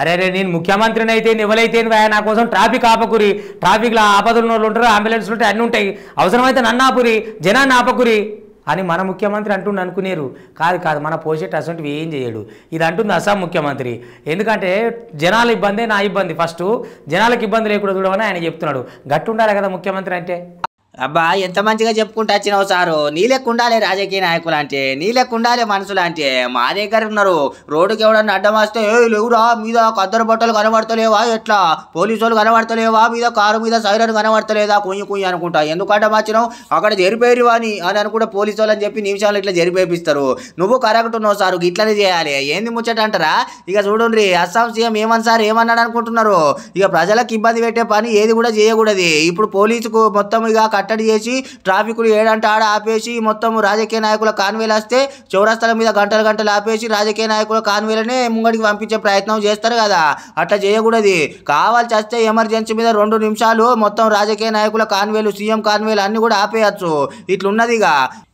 అరే రే నేను ముఖ్యమంత్రిని అయితే ఎవరైతే నా కోసం ట్రాఫిక్ ఆపకురి ట్రాఫిక్లో ఆపదలు ఉంటారు అంబులెన్స్లు ఉంటాయి అన్నీ ఉంటాయి అవసరమైతే నన్ను ఆపురి జనాన్ని ఆపకురి అని మన ముఖ్యమంత్రి అంటుండ అనుకునేరు కాదు కాదు మన పోషెట్ అసంటివి ఏం చేయడు ఇది అంటుంది అస్సాం ముఖ్యమంత్రి ఎందుకంటే జనాల ఇబ్బంది నా ఇబ్బంది ఫస్ట్ జనాలకు ఇబ్బంది లేకుండా చూడమని ఆయన చెప్తున్నాడు గట్టుండాలి కదా ముఖ్యమంత్రి అంటే అబ్బా ఎంత మంచిగా చెప్పుకుంటూ వచ్చినావు సారు నీ లెక్కుండాలి రాజకీయ నాయకులు అంటే నీ లెక్కుండాలి మనుషులు అంటే మా దగ్గర ఉన్నారు రోడ్డుకి ఎవడన్నా అడ్డం వస్తే ఏ లేవురా మీద కద్దరు బట్టలు కనబడతలేవా ఎట్లా పోలీసు వాళ్ళు కనబడతలేవా మీద కారు మీద సైరన్ కనబడతలేదా కుయ్యి కుయ్యి అనుకుంటా ఎందుకంటే వచ్చినావు అక్కడ జరిపేరు అని అని అనుకుంటే పోలీసు వాళ్ళు అని చెప్పి నిమిషాలు ఇట్లా జరిపేపిస్తారు నువ్వు కరెక్ట్ ఉన్నావు సారు ఇట్లనే చేయాలి ఏంది ముచ్చట అంటారా ఇక చూడండి అస్సాం సీఎం ఏమని సార్ ఏమన్నాడు అనుకుంటున్నారు ఇక ప్రజలకు ఇబ్బంది పెట్టే పని ఏది కూడా చేయకూడదు ఇప్పుడు పోలీసుకు మొత్తం ఇక కట్టడి చేసి ట్రాఫిక్లు ఏడంటే ఆడ ఆపేసి మొత్తం రాజకీయ నాయకుల కాన్వేలు వస్తే చౌరస్తాల మీద గంటలు గంటలు ఆపేసి రాజకీయ నాయకుల కాన్వేలనే ముంగడికి పంపించే ప్రయత్నం చేస్తారు కదా అట్లా చేయకూడదు కావాల్సి వస్తే ఎమర్జెన్సీ మీద రెండు నిమిషాలు మొత్తం రాజకీయ నాయకుల కాన్వేలు సీఎం కాన్వేలు అన్ని కూడా ఆపేయచ్చు ఇట్లున్నది ఇక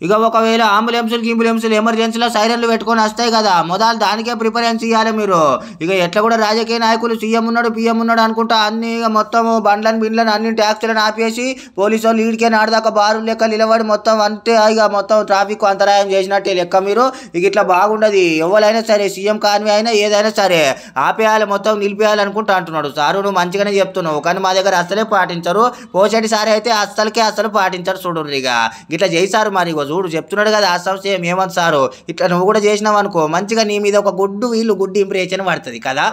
ఇక ఒకవేళ అంబులెన్సులు గింబులెన్సులు ఎమర్జెన్సీలో సైరన్లు పెట్టుకొని వస్తాయి కదా మొదలు దానికే ప్రిపరెన్స్ ఇవ్వాలి మీరు ఇక ఎట్లా కూడా రాజకీయ నాయకులు సీఎం ఉన్నాడు పీఎం ఉన్నాడు అనుకుంటా అన్ని మొత్తం బండ్లను బిండ్లను అన్ని ట్యాక్సీలను ఆపేసి పోలీసు వాళ్ళు ఇక నాడదాకా బారు లెక్క నిలబడి మొత్తం అంతే ఇక మొత్తం ట్రాఫిక్ అంతరాయం చేసినట్టే లెక్క మీరు ఇక ఇట్లా బాగుండదు ఎవరైనా సరే సీఎం కానీ అయినా ఏదైనా సరే ఆపేయాలి మొత్తం నిలిపేయాలనుకుంటా అంటున్నాడు సారు నువ్వు మంచిగానే చెప్తున్నావు కానీ మా దగ్గర అస్సలే పాటించరు పోసేటి సార్ అయితే అస్సలకే అస్సలు పాటించరు చూడు ఇక ఇట్లా చేశారు మరి ఇగో చూడు చెప్తున్నాడు కదా ఆ సంస్థ ఏమంటారు ఇట్లా నువ్వు కూడా చేసినావు అనుకో మంచిగా నీ మీద ఒక గుడ్డు వీళ్ళు గుడ్డు ఇంప్రెషన్ పడుతుంది కదా